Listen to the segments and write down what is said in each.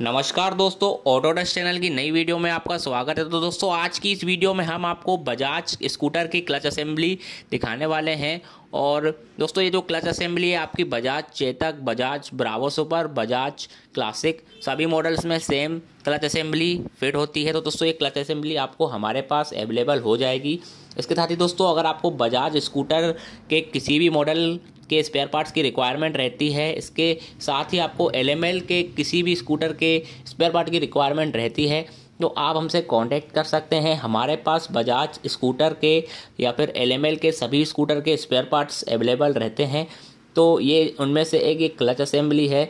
नमस्कार दोस्तों ऑटोडस्ट चैनल की नई वीडियो में आपका स्वागत है तो दोस्तों आज की इस वीडियो में हम आपको बजाज स्कूटर की क्लच असेंबली दिखाने वाले हैं और दोस्तों ये जो क्लच असेंबली है आपकी Bajaj Chetak Bajaj Bravo super Bajaj classic सभी मॉडल्स में सेम क्लच असेंबली फिट होती है तो दोस्तों ये क्लच असेंबली आपको हमारे पास अवेलेबल हो जाएगी इसके साथ ही दोस्तों अगर आपको बजाज स्कूटर के किसी भी मॉडल के स्पेयर पार्ट्स की रिक्वायरमेंट रहती है इसके साथ ही आपको एल के किसी भी स्कूटर के स्पेयर पार्ट की रिक्वायरमेंट रहती है तो आप हमसे कांटेक्ट कर सकते हैं हमारे पास बजाज स्कूटर के या फिर एल के सभी स्कूटर के स्पेयर पार्ट्स अवेलेबल रहते हैं तो ये उनमें से एक एक क्लच असेंबली है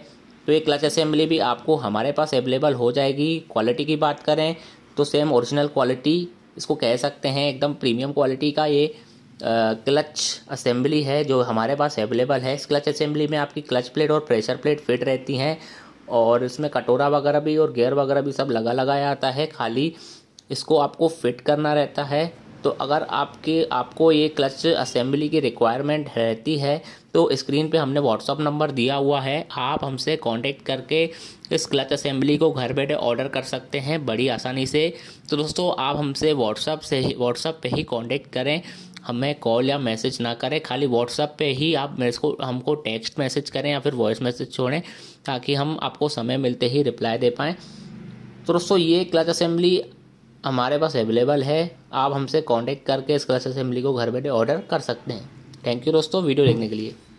तो ये क्लच असेंबली भी आपको हमारे पास अवेलेबल हो जाएगी क्वालिटी की बात करें तो सेम ओरिजिनल क्वालिटी इसको कह सकते हैं एकदम प्रीमियम क्वालिटी का ये क्लच असेंबली है जो हमारे पास अवेलेबल है इस क्लच असेंबली में आपकी क्लच प्लेट और प्रेशर प्लेट फिट रहती हैं और इसमें कटोरा वगैरह भी और गेयर वगैरह भी सब लगा लगाया आता है खाली इसको आपको फिट करना रहता है तो अगर आपके आपको ये क्लच असेंबली की रिक्वायरमेंट रहती है तो स्क्रीन पे हमने व्हाट्सअप नंबर दिया हुआ है आप हमसे कांटेक्ट करके इस क्लच असेंबली को घर बैठे ऑर्डर कर सकते हैं बड़ी आसानी से तो दोस्तों आप हमसे व्हाट्सअप से ही व्हाट्सअप पे ही कांटेक्ट करें हमें कॉल या मैसेज ना करें खाली व्हाट्सअप पे ही आप मेरे को हमको टेक्स्ट मैसेज करें या फिर वॉइस मैसेज छोड़ें ताकि हम आपको समय मिलते ही रिप्लाई दे पाएँ तो दोस्तों ये क्लच असेंबली हमारे पास अवेलेबल है आप हमसे कांटेक्ट करके इस क्लास असेंबली को घर बैठे ऑर्डर कर सकते हैं थैंक यू दोस्तों वीडियो देखने के लिए